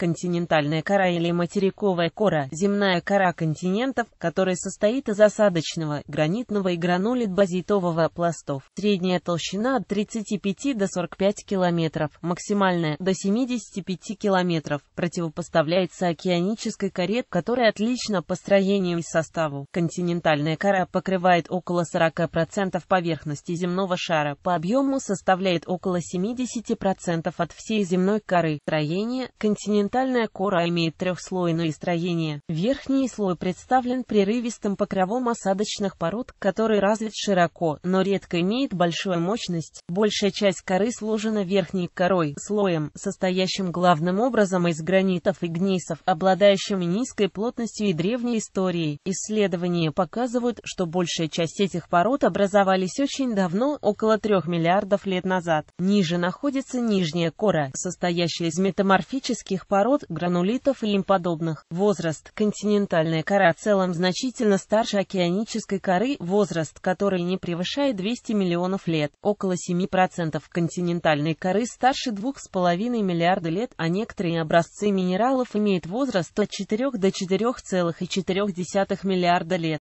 континентальная кора или материковая кора, земная кора континентов, которая состоит из осадочного, гранитного и гранулит-базитового пластов. Средняя толщина от 35 до 45 километров, максимальная до 75 километров. противопоставляется океанической коре, которая отлична по строению и составу. Континентальная кора покрывает около 40% поверхности земного шара, по объему составляет около 70% от всей земной коры. Строение континентальной горизонтальная кора имеет трехслойное строение. Верхний слой представлен прерывистым покровом осадочных пород, который развит широко, но редко имеет большую мощность. Большая часть коры сложена верхней корой, слоем, состоящим главным образом из гранитов и гнейсов, обладающим низкой плотностью и древней историей. Исследования показывают, что большая часть этих пород образовались очень давно, около 3 миллиардов лет назад. Ниже находится нижняя кора, состоящая из метаморфических пород, пород, гранулитов и им подобных. Возраст. Континентальная кора в целом значительно старше океанической коры, возраст которой не превышает 200 миллионов лет. Около 7% континентальной коры старше 2,5 миллиарда лет, а некоторые образцы минералов имеют возраст от 4 до 4,4 миллиарда лет.